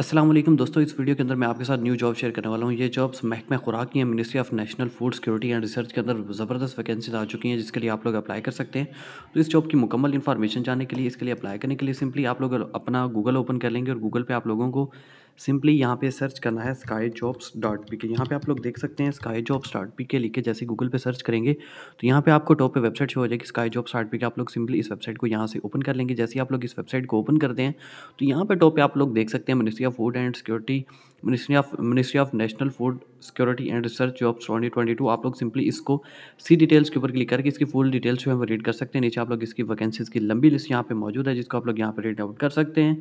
असलम दोस्तों इस वीडियो के अंदर मैं आपके साथ न्यू जॉब शेयर करने वाला हूँ ये जॉब्स महकमे खुराक की है ministry of national food security and research के अंदर ज़बरदस्त वैकेंसीज आ चुकी हैं जिसके लिए आप लोग अप्लाई कर सकते हैं तो इस जॉब की मुकम्मल इन्फॉर्मेशन जानने के लिए इसके लिए अप्लाई करने के लिए सिंपली आप लोग अपना गूगल ओपन कर लेंगे और गूगल पर आप लोगों को सिंपली यहाँ पे सर्च करना है स्काई जॉब्स डॉट पी के यहाँ पर आप लोग देख सकते हैं स्काई जॉब्स डॉट पी के लिखे जैसे गूगल पे सर्च करेंगे तो यहाँ पे आपको टॉप पे वेबसाइट शो हो जाएगी स्काई जॉब्स डॉट पी के आप लोग सिंपली इस वेबसाइट को यहाँ से ओपन कर लेंगे जैसे ही आप लोग इस वेबसाइट को ओपन करते हैं तो यहाँ पर टॉप पर आप लोग देख सकते हैं ministry of food and security ministry of ministry of national food security and research jobs twenty twenty two आप लोग सिंपली इसको सी डिटेल्स के ऊपर क्लिक करके इसकी फुल डिटेल्स जो है वो रीड कर सकते हैं नीचे आप लोग इसकी वैकेंसीज की लंबी लिस्ट यहाँ पे मौजूद है जिसको आप लोग यहाँ पे रीड आउट कर सकते हैं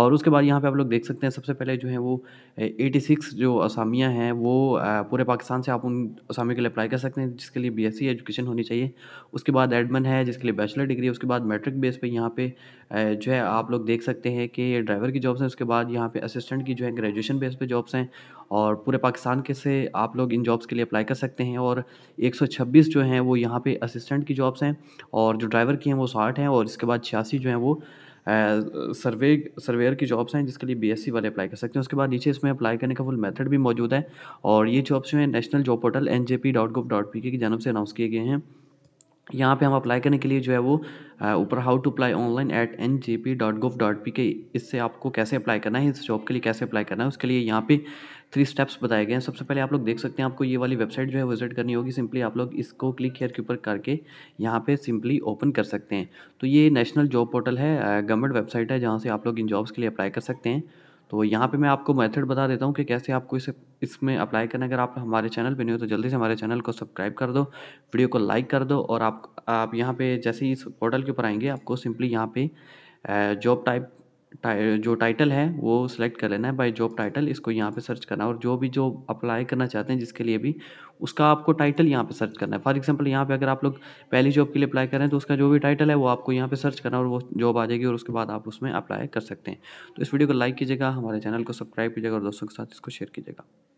और उसके बाद यहाँ पे आप लोग देख सकते हैं सबसे पहले जो है वो एटी सिक्स जो असामियाँ हैं वो पूरे पाकिस्तान से आप उन असामियों के लिए अप्लाई कर सकते हैं जिसके लिए बी एस सी एजुकेशन होनी चाहिए उसके बाद एडमन है जिसके लिए बैचलर डिग्री उसके बाद मेट्रिक बेस पर यहाँ पे जो है आप लोग देख सकते हैं कि ड्राइवर की जॉब्स हैं उसके बाद यहाँ पे असिस्टेंट की जो है ग्रेजुएशन बेस पर जॉब्स हैं और पूरे पाकिस्तान के से आप लोग इन जॉब्स के लिए अप्लाई कर सकते हैं और 126 जो हैं वो यहाँ पे असिस्टेंट की जॉब्स हैं और जो ड्राइवर की हैं वो साठ हैं और इसके बाद छियासी जो हैं वो सर्वे सर्वेयर की जॉब्स हैं जिसके लिए बीएससी वाले अप्लाई कर सकते हैं उसके बाद नीचे इसमें अप्लाई करने का फुल मेथड भी मौजूद है और ये जॉब्स जो हैं national job portal N J P dot gov dot P K की से अनाउंस किए गए हैं यहाँ पे हम अप्लाई करने के लिए जो है वो uh, ऊपर how to apply online at N J P dot gov dot P K इससे आपको कैसे अप्लाई करना है इस जॉब के लिए कैसे अप्लाई करना है उसके लिए यहाँ पे थ्री स्टेप्स बताए गए हैं सबसे पहले आप लोग देख सकते हैं आपको ये वाली वेबसाइट जो है विजिट करनी होगी सिंपली आप लोग इसको क्लिक हेयर के ऊपर करके यहाँ पे सिंपली ओपन कर सकते हैं तो ये नेशनल जॉब पोर्टल है गवर्नमेंट uh, वेबसाइट है जहाँ से आप लोग इन जॉब्स के लिए अप्लाई कर सकते हैं तो यहाँ पे मैं आपको मेथड बता देता हूँ कि कैसे आपको इसे इसमें अप्लाई करना अगर आप हमारे चैनल पे नहीं हो तो जल्दी से हमारे चैनल को सब्सक्राइब कर दो वीडियो को लाइक कर दो और आप आप यहाँ पे जैसे ही इस पोर्टल के ऊपर आएंगे आपको सिंपली यहाँ पे जॉब टाइप जो टाइटल है वो सिलेक्ट कर लेना है बाय जॉब टाइटल इसको यहाँ पे सर्च करना है और जो भी जो अप्लाई करना चाहते हैं जिसके लिए भी उसका आपको टाइटल यहाँ पे सर्च करना है फॉर एग्जांपल यहाँ पे अगर आप लोग पहली जॉब के लिए अप्लाई करें तो उसका जो भी टाइटल है वो आपको यहाँ पे सर्च करना है और वो जॉब आ जाएगी और उसके बाद आप उसमें अप्लाई कर सकते हैं तो इस वीडियो को लाइक कीजिएगा हमारे चैनल को सब्सक्राइब कीजिएगा और दोस्तों के साथ इसको शेयर कीजिएगा